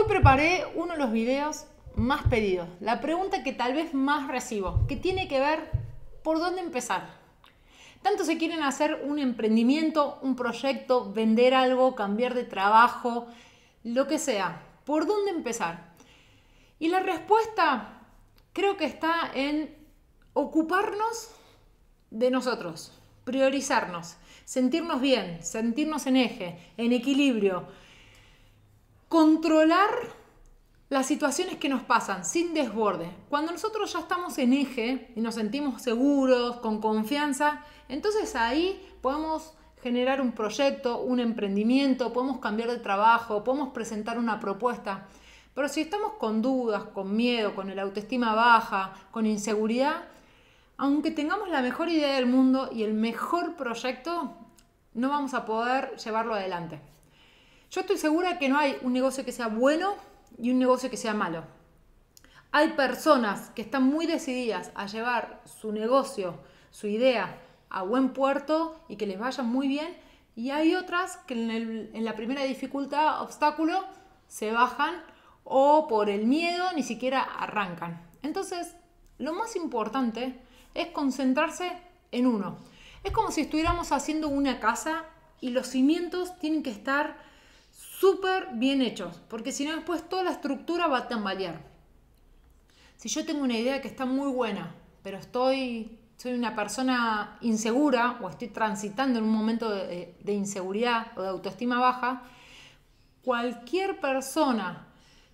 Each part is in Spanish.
Hoy preparé uno de los videos más pedidos, la pregunta que tal vez más recibo, que tiene que ver por dónde empezar. Tanto se quieren hacer un emprendimiento, un proyecto, vender algo, cambiar de trabajo, lo que sea. ¿Por dónde empezar? Y la respuesta creo que está en ocuparnos de nosotros, priorizarnos, sentirnos bien, sentirnos en eje, en equilibrio, controlar las situaciones que nos pasan sin desborde. Cuando nosotros ya estamos en eje y nos sentimos seguros, con confianza, entonces ahí podemos generar un proyecto, un emprendimiento, podemos cambiar de trabajo, podemos presentar una propuesta. Pero si estamos con dudas, con miedo, con la autoestima baja, con inseguridad, aunque tengamos la mejor idea del mundo y el mejor proyecto, no vamos a poder llevarlo adelante. Yo estoy segura que no hay un negocio que sea bueno y un negocio que sea malo. Hay personas que están muy decididas a llevar su negocio, su idea a buen puerto y que les vaya muy bien. Y hay otras que en, la primera dificultad, obstáculo, se bajan o por el miedo ni siquiera arrancan. Entonces, lo más importante es concentrarse en uno. Es como si estuviéramos haciendo una casa y los cimientos tienen que estar súper bien hechos, porque si no después toda la estructura va a tambalear. Si yo tengo una idea que está muy buena, pero estoy, soy una persona insegura o estoy transitando en un momento de, inseguridad o de autoestima baja, cualquier persona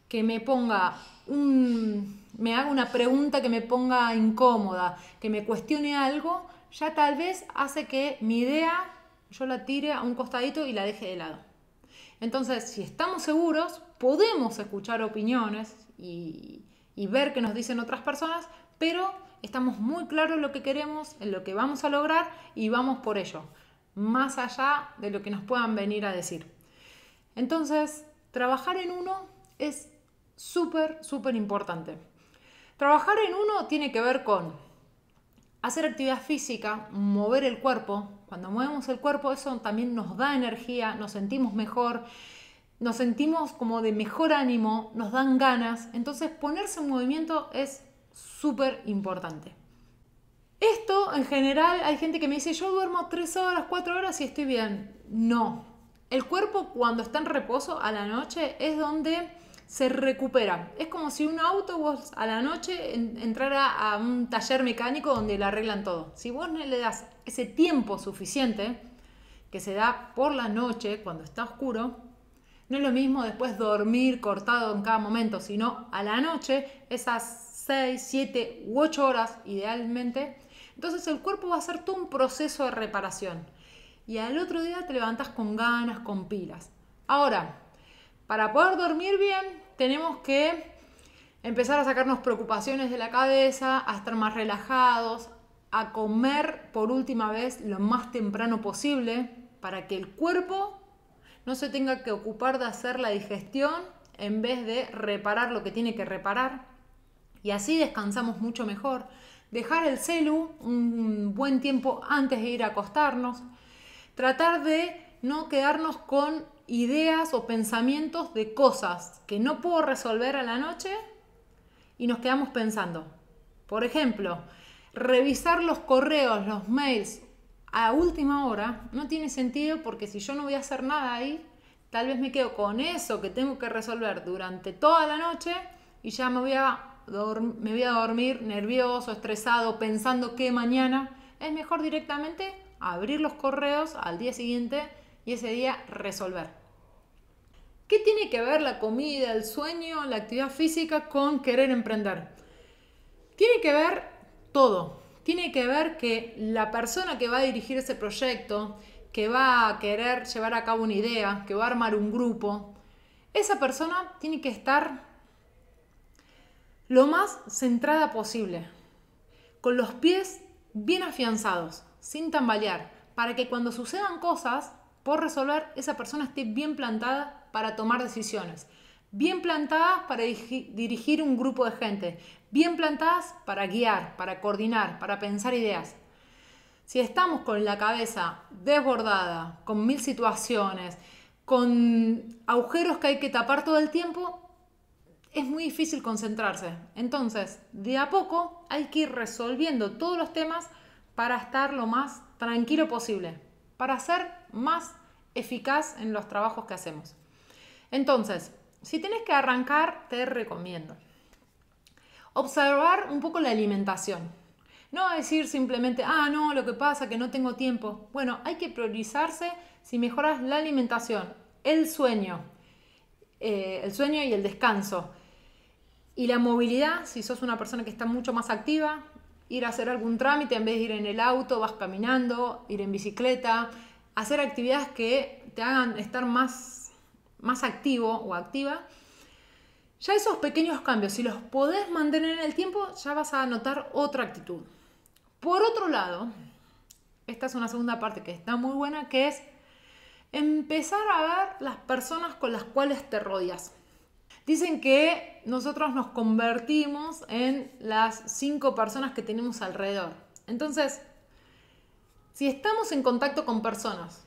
que me ponga me haga una pregunta que me ponga incómoda, que me cuestione algo, ya tal vez hace que mi idea yo la tire a un costadito y la deje de lado. Entonces, si estamos seguros, podemos escuchar opiniones y, ver qué nos dicen otras personas, pero estamos muy claros en lo que queremos, en lo que vamos a lograr y vamos por ello, más allá de lo que nos puedan venir a decir. Entonces, trabajar en uno es súper, súper importante. Trabajar en uno tiene que ver con Hacer actividad física, mover el cuerpo, cuando movemos el cuerpo eso también nos da energía, nos sentimos mejor, nos sentimos como de mejor ánimo, nos dan ganas, entonces ponerse en movimiento es súper importante. Esto en general hay gente que me dice yo duermo 3 horas, 4 horas y estoy bien. No, el cuerpo cuando está en reposo a la noche es donde se recupera. Es como si un auto a la noche entrara a un taller mecánico donde le arreglan todo. Si vos le das ese tiempo suficiente que se da por la noche cuando está oscuro, no es lo mismo después dormir cortado en cada momento, sino a la noche esas seis, siete u ocho horas idealmente. Entonces el cuerpo va a hacer todo un proceso de reparación. Y al otro día te levantas con ganas, con pilas. Ahora, para poder dormir bien, tenemos que empezar a sacarnos preocupaciones de la cabeza, a estar más relajados, a comer por última vez lo más temprano posible para que el cuerpo no se tenga que ocupar de hacer la digestión en vez de reparar lo que tiene que reparar. Y así descansamos mucho mejor. Dejar el celu un buen tiempo antes de ir a acostarnos. Tratar de no quedarnos con ideas o pensamientos de cosas que no puedo resolver a la noche y nos quedamos pensando. Por ejemplo, revisar los correos, los mails a última hora no tiene sentido porque si yo no voy a hacer nada ahí, tal vez me quedo con eso que tengo que resolver durante toda la noche y ya me voy a, me voy a dormir nervioso, estresado, pensando que mañana es mejor directamente abrir los correos al día siguiente y ese día resolver. ¿Qué tiene que ver la comida, el sueño, la actividad física con querer emprender? Tiene que ver todo. Tiene que ver que la persona que va a dirigir ese proyecto, que va a querer llevar a cabo una idea, que va a armar un grupo, esa persona tiene que estar lo más centrada posible, con los pies bien afianzados, sin tambalear, para que cuando sucedan cosas por resolver, esa persona esté bien plantada para tomar decisiones, bien plantada para dirigir un grupo de gente, bien plantadas para guiar, para coordinar, para pensar ideas. Si estamos con la cabeza desbordada, con mil situaciones, con agujeros que hay que tapar todo el tiempo, es muy difícil concentrarse. Entonces, de a poco hay que ir resolviendo todos los temas para estar lo más tranquilo posible, para ser más eficaz en los trabajos que hacemos. Entonces, si tienes que arrancar, te recomiendo observar un poco la alimentación. No decir simplemente, ah, no, lo que pasa que no tengo tiempo. Bueno, hay que priorizarse si mejoras la alimentación, el sueño, eh, el sueño y el descanso. Y la movilidad, si sos una persona que está mucho más activa, ir a hacer algún trámite en vez de ir en el auto, vas caminando, ir en bicicleta, hacer actividades que te hagan estar más, más activo o activa. Ya esos pequeños cambios, si los podés mantener en el tiempo, ya vas a notar otra actitud. Por otro lado, esta es una segunda parte que está muy buena, que es empezar a ver las personas con las cuales te rodeas. Dicen que nosotros nos convertimos en las cinco personas que tenemos alrededor. Entonces, si estamos en contacto con personas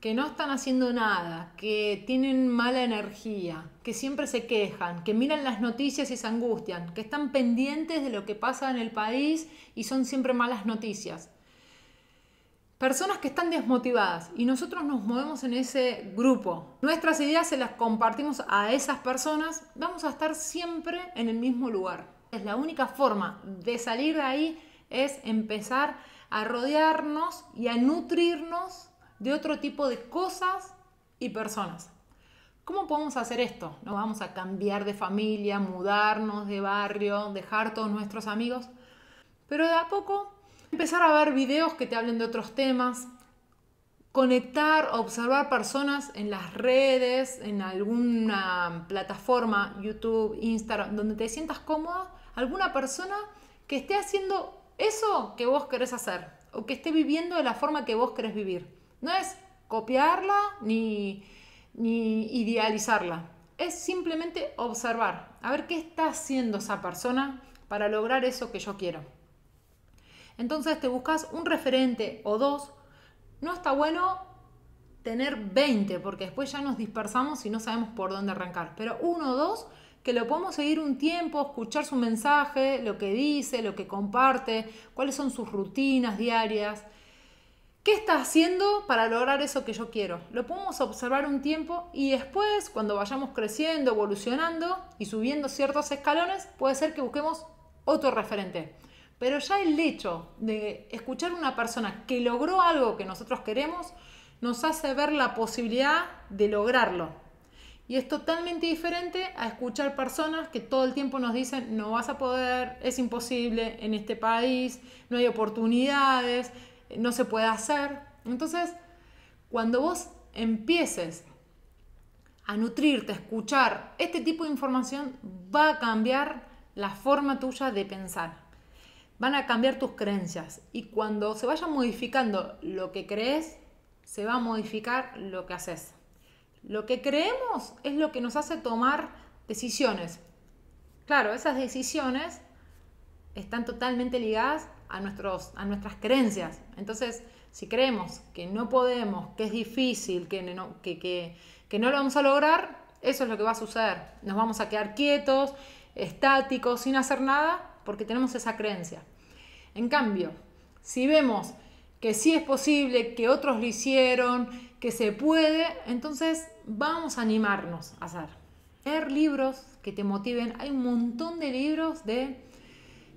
que no están haciendo nada, que tienen mala energía, que siempre se quejan, que miran las noticias y se angustian, que están pendientes de lo que pasa en el país y son siempre malas noticias. Personas que están desmotivadas y nosotros nos movemos en ese grupo. Nuestras ideas se las compartimos a esas personas, vamos a estar siempre en el mismo lugar. Es la única forma de salir de ahí es empezar a a rodearnos y a nutrirnos de otro tipo de cosas y personas. ¿Cómo podemos hacer esto? No vamos a cambiar de familia, mudarnos de barrio, dejar todos nuestros amigos? Pero de a poco empezar a ver videos que te hablen de otros temas, conectar, observar personas en las redes, en alguna plataforma, YouTube, Instagram, donde te sientas cómoda, alguna persona que esté haciendo eso que vos querés hacer o que esté viviendo de la forma que vos querés vivir. No es copiarla ni, idealizarla. Es simplemente observar, a ver qué está haciendo esa persona para lograr eso que yo quiero. Entonces te buscas un referente o dos. No está bueno tener 20 porque después ya nos dispersamos y no sabemos por dónde arrancar. Pero uno o dos que lo podemos seguir un tiempo, escuchar su mensaje, lo que dice, lo que comparte, cuáles son sus rutinas diarias. ¿Qué está haciendo para lograr eso que yo quiero? Lo podemos observar un tiempo y después, cuando vayamos creciendo, evolucionando y subiendo ciertos escalones, puede ser que busquemos otro referente. Pero ya el hecho de escuchar una persona que logró algo que nosotros queremos, nos hace ver la posibilidad de lograrlo. Y es totalmente diferente a escuchar personas que todo el tiempo nos dicen, no vas a poder, es imposible en este país, no hay oportunidades, no se puede hacer. Entonces, cuando vos empieces a nutrirte, a escuchar este tipo de información, va a cambiar la forma tuya de pensar. Van a cambiar tus creencias. Y cuando se vaya modificando lo que crees, se va a modificar lo que haces. Lo que creemos es lo que nos hace tomar decisiones. Claro, esas decisiones están totalmente ligadas a, nuestros, a nuestras creencias. Entonces, si creemos que no podemos, que es difícil, que que no lo vamos a lograr, eso es lo que va a suceder. Nos vamos a quedar quietos, estáticos, sin hacer nada, porque tenemos esa creencia. En cambio, si vemos que sí es posible, que otros lo hicieron, que se puede, entonces vamos a animarnos a hacer. Leer libros que te motiven. Hay un montón de libros de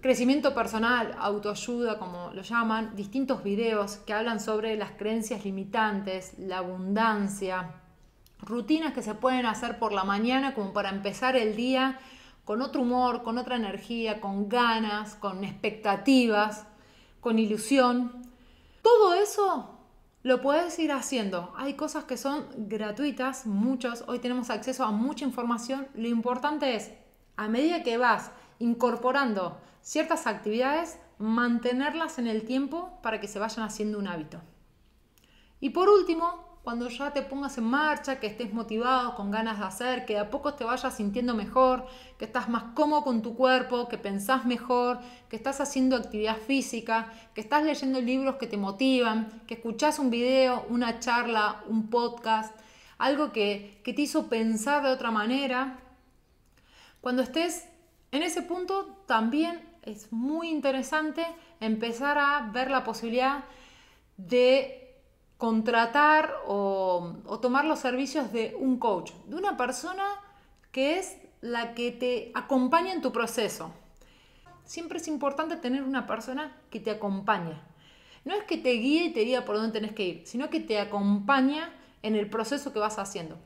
crecimiento personal, autoayuda, como lo llaman, distintos videos que hablan sobre las creencias limitantes, la abundancia, rutinas que se pueden hacer por la mañana como para empezar el día con otro humor, con otra energía, con ganas, con expectativas, con ilusión. Todo eso lo puedes ir haciendo. Hay cosas que son gratuitas, muchos. Hoy tenemos acceso a mucha información. Lo importante es, a medida que vas incorporando ciertas actividades, mantenerlas en el tiempo para que se vayan haciendo un hábito. Y por último, cuando ya te pongas en marcha, que estés motivado, con ganas de hacer, que a poco te vayas sintiendo mejor, que estás más cómodo con tu cuerpo, que pensás mejor, que estás haciendo actividad física, que estás leyendo libros que te motivan, que escuchás un video, una charla, un podcast, algo que, que te hizo pensar de otra manera. Cuando estés en ese punto, también es muy interesante empezar a ver la posibilidad de contratar o, tomar los servicios de un coach, de una persona que es la que te acompaña en tu proceso. Siempre es importante tener una persona que te acompaña. No es que te guíe y te diga por dónde tenés que ir, sino que te acompaña en el proceso que vas haciendo.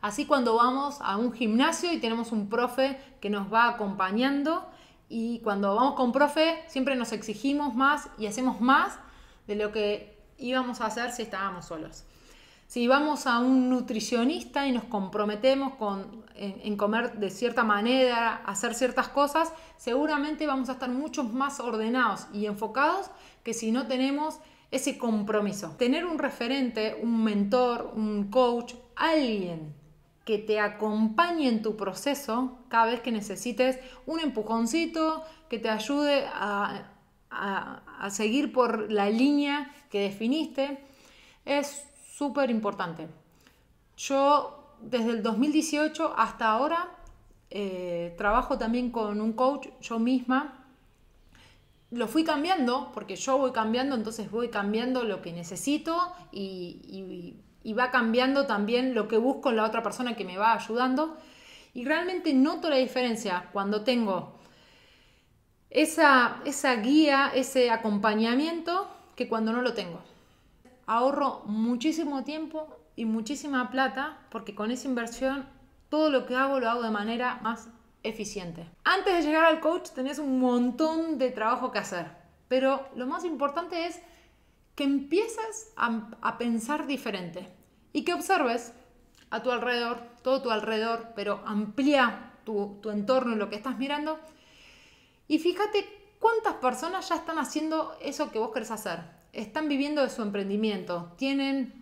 Así cuando vamos a un gimnasio y tenemos un profe que nos va acompañando y cuando vamos con profe siempre nos exigimos más y hacemos más de lo que íbamos a hacer si estábamos solos. Si vamos a un nutricionista y nos comprometemos con, en, comer de cierta manera, hacer ciertas cosas, seguramente vamos a estar mucho más ordenados y enfocados que si no tenemos ese compromiso. Tener un referente, un mentor, un coach, alguien que te acompañe en tu proceso cada vez que necesites un empujoncito, que te ayude a a seguir por la línea que definiste, es súper importante. Yo desde el 2018 hasta ahora eh, trabajo también con un coach, yo misma, lo fui cambiando, porque yo voy cambiando, entonces voy cambiando lo que necesito y, y, va cambiando también lo que busco en la otra persona que me va ayudando. Y realmente noto la diferencia cuando tengo esa, guía, ese acompañamiento que cuando no lo tengo. Ahorro muchísimo tiempo y muchísima plata porque con esa inversión todo lo que hago lo hago de manera más eficiente. Antes de llegar al coach tenés un montón de trabajo que hacer, pero lo más importante es que empiezas a, pensar diferente y que observes a tu alrededor, todo tu alrededor, pero amplía tu, tu entorno y lo que estás mirando y fíjate cuántas personas ya están haciendo eso que vos querés hacer. Están viviendo de su emprendimiento, tienen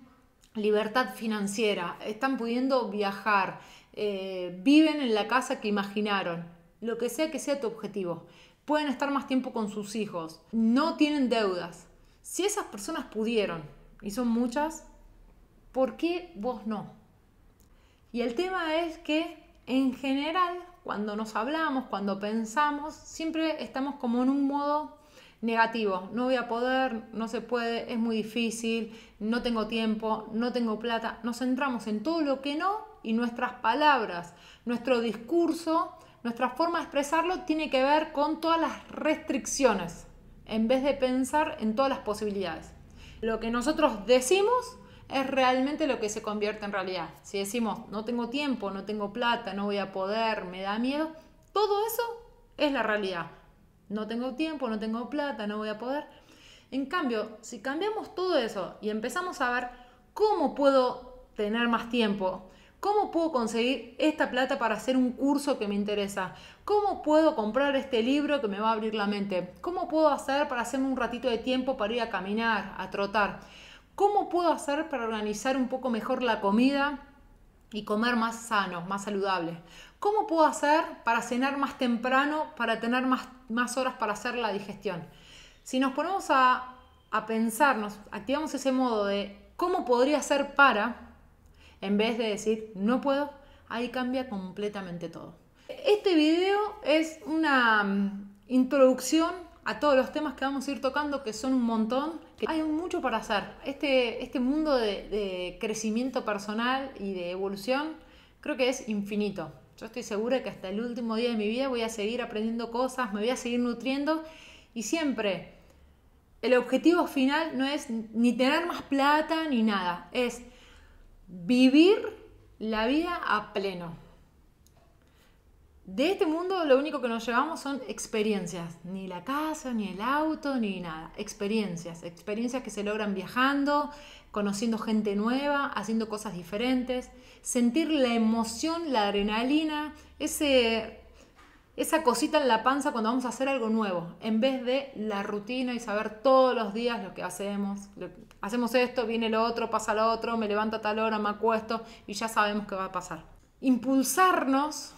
libertad financiera, están pudiendo viajar, eh, viven en la casa que imaginaron, lo que sea que sea tu objetivo. Pueden estar más tiempo con sus hijos, no tienen deudas. Si esas personas pudieron, y son muchas, ¿por qué vos no? Y el tema es que en general cuando nos hablamos, cuando pensamos, siempre estamos como en un modo negativo. No voy a poder, no se puede, es muy difícil, no tengo tiempo, no tengo plata. Nos centramos en todo lo que no y nuestras palabras, nuestro discurso, nuestra forma de expresarlo tiene que ver con todas las restricciones en vez de pensar en todas las posibilidades. Lo que nosotros decimos es realmente lo que se convierte en realidad. Si decimos, no tengo tiempo, no tengo plata, no voy a poder, me da miedo, todo eso es la realidad. No tengo tiempo, no tengo plata, no voy a poder. En cambio, si cambiamos todo eso y empezamos a ver cómo puedo tener más tiempo, ¿Cómo puedo conseguir esta plata para hacer un curso que me interesa? ¿Cómo puedo comprar este libro que me va a abrir la mente? ¿Cómo puedo hacer para hacerme un ratito de tiempo para ir a caminar, a trotar? ¿Cómo puedo hacer para organizar un poco mejor la comida y comer más sano, más saludable? ¿Cómo puedo hacer para cenar más temprano, para tener más, horas para hacer la digestión? Si nos ponemos a, pensar, nos activamos ese modo de cómo podría ser para, en vez de decir no puedo, ahí cambia completamente todo. Este video es una mm, introducción a todos los temas que vamos a ir tocando, que son un montón, que hay mucho para hacer. Este, este mundo de, de crecimiento personal y de evolución creo que es infinito. Yo estoy segura que hasta el último día de mi vida voy a seguir aprendiendo cosas, me voy a seguir nutriendo y siempre el objetivo final no es ni tener más plata ni nada, es vivir la vida a pleno de este mundo lo único que nos llevamos son experiencias, ni la casa, ni el auto, ni nada, experiencias, experiencias que se logran viajando, conociendo gente nueva, haciendo cosas diferentes, sentir la emoción, la adrenalina, ese, esa cosita en la panza cuando vamos a hacer algo nuevo, en vez de la rutina y saber todos los días lo que hacemos, hacemos esto, viene lo otro, pasa lo otro, me levanto a tal hora, me acuesto y ya sabemos qué va a pasar. Impulsarnos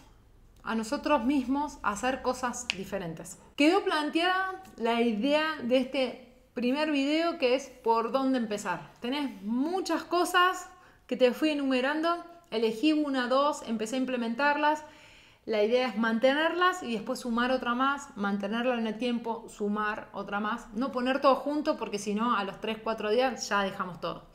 a nosotros mismos hacer cosas diferentes. Quedó planteada la idea de este primer video que es por dónde empezar. Tenés muchas cosas que te fui enumerando, elegí una, dos, empecé a implementarlas. La idea es mantenerlas y después sumar otra más, mantenerla en el tiempo, sumar otra más, no poner todo junto porque si no a los 3, 4 días ya dejamos todo.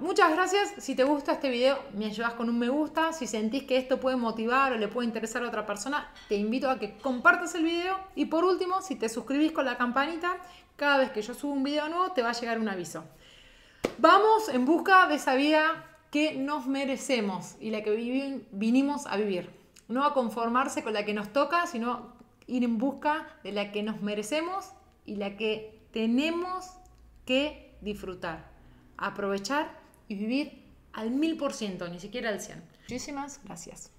Muchas gracias. Si te gusta este video, me ayudas con un me gusta. Si sentís que esto puede motivar o le puede interesar a otra persona, te invito a que compartas el video. Y por último, si te suscribís con la campanita, cada vez que yo subo un video nuevo, te va a llegar un aviso. Vamos en busca de esa vida que nos merecemos y la que vinimos a vivir. No a conformarse con la que nos toca, sino ir en busca de la que nos merecemos y la que tenemos que disfrutar aprovechar y vivir al mil por ciento, ni siquiera al cien Muchísimas gracias.